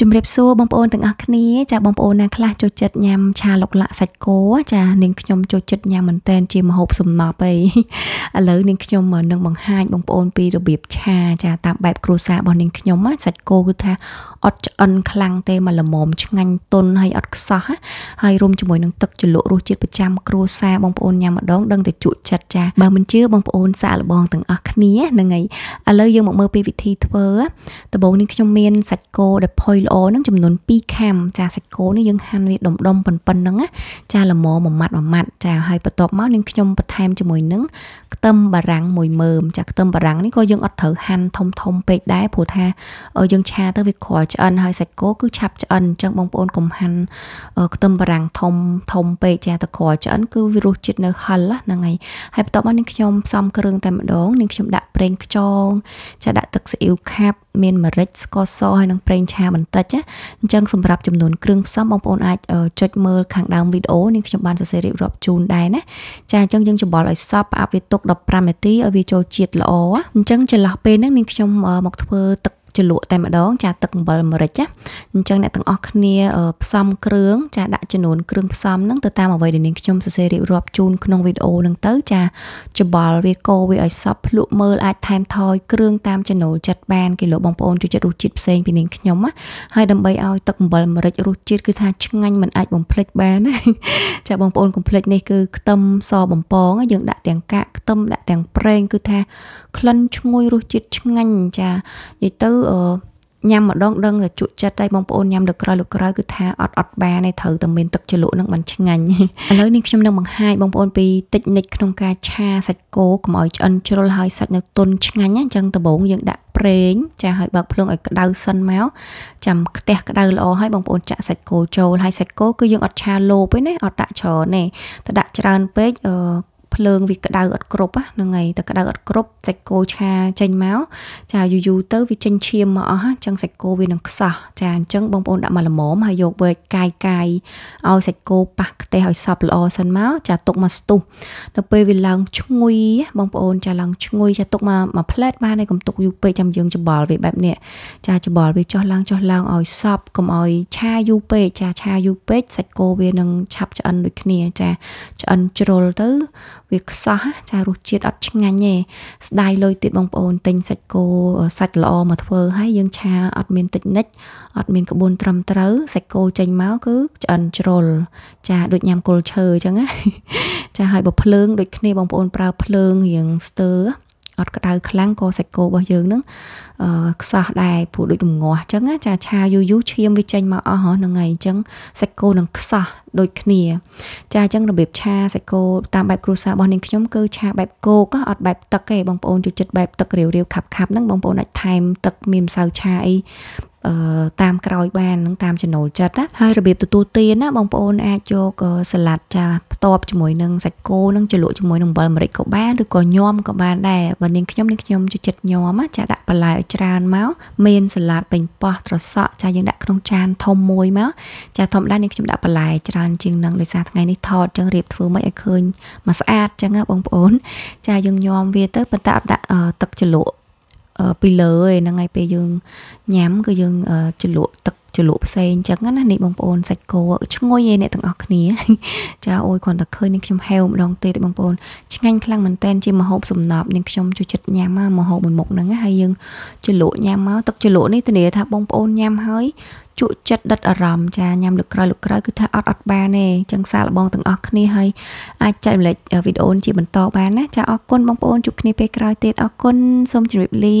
ជំរាបសួរបងប្អូនទាំងអស់គ្នាចាបងប្អូនណាខ្លះចូលចិត្តញ៉ាំឆាឡុកឡាក់សាច់គោចានាងខ្ញុំចូលចិត្តញ៉ាំមែនតែនជាម្ហូបសំណប់អីឥឡូវនាងខ្ញុំនឹងបង្ហាញ បងប្អូនពីរបៀបឆាចាតាមបែបគ្រួសាររបស់នាងខ្ញុំសាច់គោគឺថាអត់ឆ្អិនខ្លាំងទេមកល្មមឆ្ងាញ់ទុនហើយអត់ខ្សោះហើយរួមជាមួយនឹងទឹកជ្រលក់រសជាតិប្រចាំគ្រួសារបងប្អូនញ៉ាំម្ដងដឹងតែជក់ចិត្តចាបើមិនជឿបងប្អូន សាកល្បងទាំងអស់គ្នាហ្នឹងហើយឥឡូវយើងមកមើលពីវិធីធ្វើដំបូងនេះខ្ញុំមានសាច់គោដែលផុយល្អហ្នឹងចំនួន2ខាំចាសាច់គោនេះយើងហាន់វាដុំដុំប៉ុនៗហ្នឹងចាល្មមមួយម៉ាត់មួយម៉ាត់ចាហើយបន្ទាប់មកនឹងខ្ញុំបន្ថែមជាមួយនឹងខ្ទឹមបារាំងមួយមើមចាខ្ទឹមបារាំងនេះក៏យើងអត់ត្រូវហាន់ធំធំពេកដែរព្រោះថាយើងឆាទៅវាក្រឆ្អិនហើយសាច់គោគឺឆាប់ឆ្អិនអញ្ចឹងបងប្អូនកុំហាន់ខ្ទឹមបារាំងធំធំពេកចាតក្រឆ្អិនគឺវារសជាតិនៅហឹលហ្នឹងហើយហើយបន្ទាប់មកនឹងខ្ញុំផ្សំគ្រឿងតែម្ដងនឹងខ្ញុំដាក់ប្រេងខ្យងចាដាក់ទឹកស៊ីអ៊ីវខាប់មានម្រេចស្ករសហើយនឹងប្រេងឆាបន្តិចណាអញ្ចឹងសម្រាប់ចំនួនគ្រឿងផ្សំបងប្អូនអាចចុចមើលខាងដើមវីដេអូនេះខ្ញុំបានសរសេររៀបរាប់ជូនដែរណាចាអញ្ចឹងយើងច្របល់ឲ្យសព្វផ្អាប់វាទុក15នាទីឲ្យវាចូលជាតិល្អអញ្ចឹងចន្លោះពេលហ្នឹងនាងខ្ញុំមកធ្វើទឹកជ្រលក់តែម្ដងចាទឹកអំបិលម្រេចណាអញ្ចឹងអ្នកទាំងអស់គ្នាផ្សំគ្រឿងចាដាក់ចំនួនគ្រឿងផ្សំហ្នឹងទៅតាមអ្វីដែលនាងខ្ញុំសរសេររៀបរាប់ជូនក្នុងវីដេអូហ្នឹងទៅ ចាច្បល់វាកោវាឲ្យសពភ្លក់មើលអាចថែមថយគ្រឿងតាមចំណូលចិត្តបានគេលោកបងប្អូនជួយចិត្តរសជាតិផ្សេងពីនាងខ្ញុំណាហើយដើម្បីឲ្យទឹកអំបិលម្រេចរសជាតិគឺថាឆ្ងាញ់មិនអាចបំភ្លេចបានណាចាបងប្អូនកុំភ្លេចនេះគឺខ្ទឹមសបំពងយើងដាក់ទាំងកាកខ្ទឹមដាក់ទាំងប្រេងគឺថាក្លិនឈ្ងុយរសជាតិឆ្ងាញ់ចានិយាយទៅញ៉ាំម្ដង ដឹងជក់ចិត្តហើយបងប្អូនញ៉ាំលើក្រោយលើក្រោយគឺថាអត់អត់បានទេត្រូវតែមានទឹកជ្រលក់នឹងមិនឆ្ងាញ់ឥឡូវនេះខ្ញុំនឹងបង្ហាញបងប្អូនពីតិចនិចក្នុងការឆាសាច់គោកុំឲ្យឆ្អិនជ្រុលហើយសាច់នៅទន់ឆ្ងាញ់ណាអញ្ចឹងដំបូងយើងដាក់ប្រេងចាឲ្យបើកភ្លើងឲ្យក្ដៅសិនមកចាំខ្ទះក្ដៅល្អហើយបងប្អូនចាក់សាច់គោចូលហើយសាច់គោគឺយើងអត់ឆាលោបទេណាអត់ដាក់ច្រើនទេតែដាក់ច្រើនពេកភ្លើងវាក្តៅអត់គ្រប់ហ្នឹងហើយតែក្តៅអត់គ្រប់សាច់គោឆាចេញមកចាយូរយូរទៅវាចេញឈាមមកអស់អញ្ចឹងសាច់គោវានឹងខ្សោះចាអញ្ចឹងបងប្អូនដាក់មកល្មមហើយយកវែកកាយកាយឲ្យសាច់គោប៉ះខ្ទះឲ្យសប់ល្អសិនមកចាទុកមកស្ទុះដល់ពេលវាឡើងឈ្ងុយបងប្អូនចាឡើងឈ្ងុយចាទុកមកមួយផ្លែតបានហើយកុំទុកយូរពេកចាំយើងច្បល់វាបែបនេះចាច្បល់វាចុះឡើងចុះឡើងឲ្យសប់កុំឲ្យឆាយូរពេកចាឆាយូរពេកសាច់គោវានឹងឆាប់ឆ្អិនដូចគ្នាចាឆ្អិនជ្រុលទៅវាខ្សោះចារសជាតិអត់ឆ្ងាញ់ទេស្ដាយលុយទៀតបងប្អូនទិញសាច់គោសាច់ល្អមកធ្វើហើយយើង ឆា អត់មានតិចនិចអត់មានក្បួនត្រឹមត្រូវសាច់គោចេញមកគឺឆ្អិនជ្រុលចាដូចញ៉ាំគល់ឈើអញ្ចឹងណាចាហើយបើភ្លើងដូចគ្នាបងប្អូនប្រើភ្លើងរៀងស្ទើរអត់ក្តៅខ្លាំងក៏សាច់គោរបស់យើងនឹងខ្សោះដែរព្រោះដូចរងាស់អញ្ចឹងណាចាឆាយូរយូរឈាមវាចេញមកអស់ហ្នឹងហើយអញ្ចឹងសាច់គោនឹងខ្សោះដូចគ្នា ចាអញ្ចឹងរបៀបឆាសាច់គោតាមបែបគ្រួសាររបស់នាងខ្ញុំគឺឆាបែបគោកអត់បែបទឹកទេបងប្អូនចូលចិត្តបែបទឹករាវរាវខាប់ខាប់ហ្នឹងបងប្អូនអាចថែមទឹកមានម្សៅឆាអីអឺតាមក្រោយបាននឹងតាមចំណូលចិត្តណាហើយរបៀបទទួលទានណាបងប្អូនអាចយកសាឡាត់ចាតបជាមួយនឹងសាច់គោនឹងជ្រលក់ជាមួយនឹងអំបិលម្រេចក៏បានឬក៏ញាំក៏បានដែរបើនាងខ្ញុំនាងខ្ញុំចូលចិត្តញាំចាដាក់បន្លែឲ្យច្រើនមកមានសាឡាដពេញប៉ោះត្រសក់ចាយើងដាក់ក្នុងចានធំមួយមកចាធម្មតានាងខ្ញុំដាក់បន្លែច្រើនជាងនឹងដោយសារថ្ងៃនេះថតចឹងរៀបធ្វើមិនឲ្យឃើញមកស្អាតចឹងបងប្អូន ចាយើងញាំវាទៅប៉ុន្តែអត់ដាក់ទឹកជ្រលក់ពីលើឯហ្នឹងហើយពេលយើងញ៉ាំគឺយើងជ្រលក់ទឹកជ្រលក់ផ្សេងអញ្ចឹងណានេះបងប្អូនសាច់គោឈ្ងុយឯអ្នកទាំងអស់គ្នាចាអូយគ្រាន់តែឃើញនឹងខ្ញុំហេវម្ដងទេបងប្អូនឆ្ងាញ់ខ្លាំងមែនតែនជាម្ហូបសំណប់នឹងខ្ញុំជួយចិត្តញ៉ាំមកម្ហូបមួយមុខហ្នឹងហើយយើងជ្រលក់ញ៉ាំមកទឹកជ្រលក់នេះធានាថាបងប្អូនញ៉ាំហើយជក់ចិត្តដិតអារម្មណ៍ចាញ៉ាំលើក្រោយលើក្រោយគឺថាអត់អត់បានទេអញ្ចឹងសាកល្បងទាំងអស់គ្នាហើយអាចចែករំលែកវីដេអូជាបន្តបានណាចាអរគុណបងប្អូនជួបគ្នាពេលក្រោយទៀតអរគុណសូមជម្រាបលា